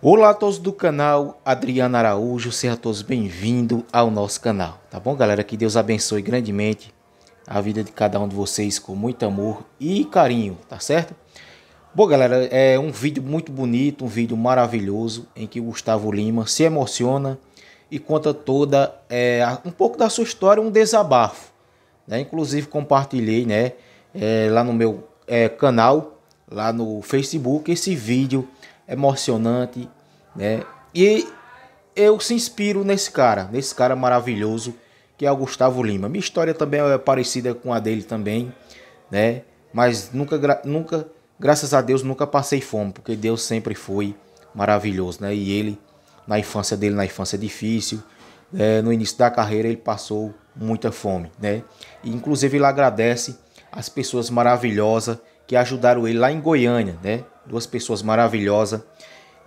Olá a todos do canal Adriano Araújo, sejam todos bem-vindos ao nosso canal, tá bom galera? Que Deus abençoe grandemente a vida de cada um de vocês com muito amor e carinho, tá certo? Bom galera, é um vídeo muito bonito, um vídeo maravilhoso em que o Gustavo Lima se emociona e conta toda, é, um pouco da sua história, um desabafo, né? Inclusive compartilhei, né, é, lá no meu é, canal, lá no Facebook, esse vídeo emocionante, né? E eu se inspiro nesse cara, nesse cara maravilhoso que é o Gustavo Lima. Minha história também é parecida com a dele também, né? Mas nunca, nunca, graças a Deus, nunca passei fome, porque Deus sempre foi maravilhoso, né? E ele, na infância dele, na infância difícil, é, no início da carreira ele passou muita fome, né? E, inclusive ele agradece as pessoas maravilhosas que ajudaram ele lá em Goiânia, né? Duas pessoas maravilhosas,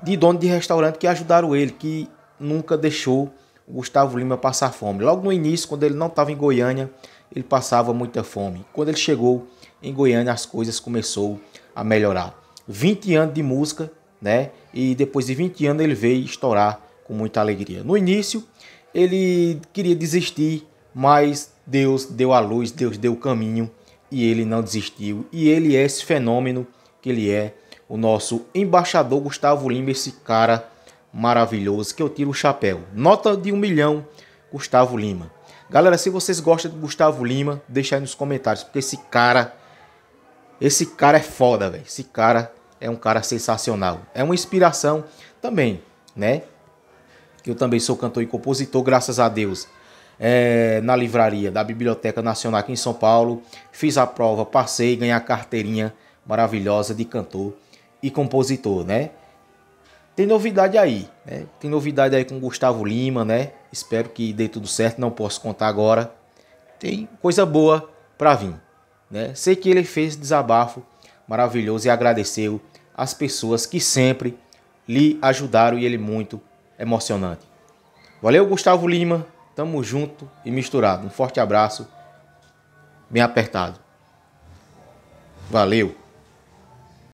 de dono de restaurante que ajudaram ele, que nunca deixou o Gustavo Lima passar fome. Logo no início, quando ele não estava em Goiânia, ele passava muita fome. Quando ele chegou em Goiânia, as coisas começou a melhorar. 20 anos de música, né? E depois de 20 anos ele veio estourar com muita alegria. No início, ele queria desistir, mas Deus deu a luz, Deus deu o caminho e ele não desistiu. E ele é esse fenômeno que ele é, o nosso embaixador Gustavo Lima, esse cara maravilhoso que eu tiro o chapéu. Nota de um milhão, Gustavo Lima. Galera, se vocês gostam de Gustavo Lima, deixa aí nos comentários, porque esse cara, esse cara é foda, velho. Esse cara é um cara sensacional. É uma inspiração também, né? Eu também sou cantor e compositor, graças a Deus é, na livraria da Biblioteca Nacional aqui em São Paulo. Fiz a prova, passei, ganhei a carteirinha maravilhosa de cantor e compositor, né? Tem novidade aí, né? Tem novidade aí com Gustavo Lima, né? Espero que dê tudo certo, não posso contar agora. Tem coisa boa para vir, né? Sei que ele fez desabafo maravilhoso e agradeceu as pessoas que sempre lhe ajudaram e ele muito emocionante. Valeu, Gustavo Lima. Tamo junto e misturado. Um forte abraço, bem apertado. Valeu!